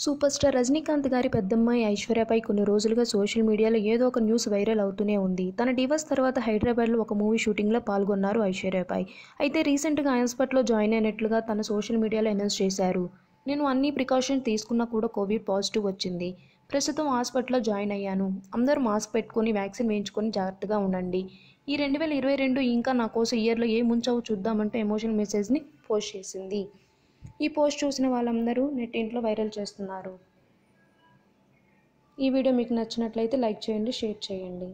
super star Rajinikanth గారి పెద్దమ్మాయి ఐశ్వర్యపై కొన్ని రోజులుగా సోషల్ మీడియాలో ఏదో ఒక న్యూస్ వైరల్ అవుతూనే ఉంది తన డివర్స్ తర్వాత హైదరాబాద్లో ఒక మూవీ షూటింగ్లో పాల్గొన్నారు ఐశ్వర్యపై అయితే రీసెంట్గా ఐన్స్పట్లో జాయిన్ అయినట్లుగా తన సోషల్ మీడియాలో అనౌన్స్ చేశారు నేను అన్ని ప్రికాషన్స్ తీసుకున్నా కూడా కోవిడ్ పాజిటివ్ వచ్చింది ప్రస్తుతం హాస్పిటల్లో జాయిన్ అయ్యాను అందరూ మాస్క్ పెట్టుకొని వ్యాక్సిన్ వేయించుకొని జాగ్రత్తగా ఉండండి ఈ రెండు వేల ఇరవై రెండు ఇంకా నా కోసం ఇయర్లో ఏ ముంచావు చూద్దామంటూ ఎమోషనల్ మెసేజ్ని పోస్ట్ చేసింది ఈ పోస్ట్ చూసిన వాళ్ళందరూ నెట్టింట్లో వైరల్ చేస్తున్నారు ఈ వీడియో మీకు నచ్చినట్లయితే లైక్ చేయండి షేర్ చేయండి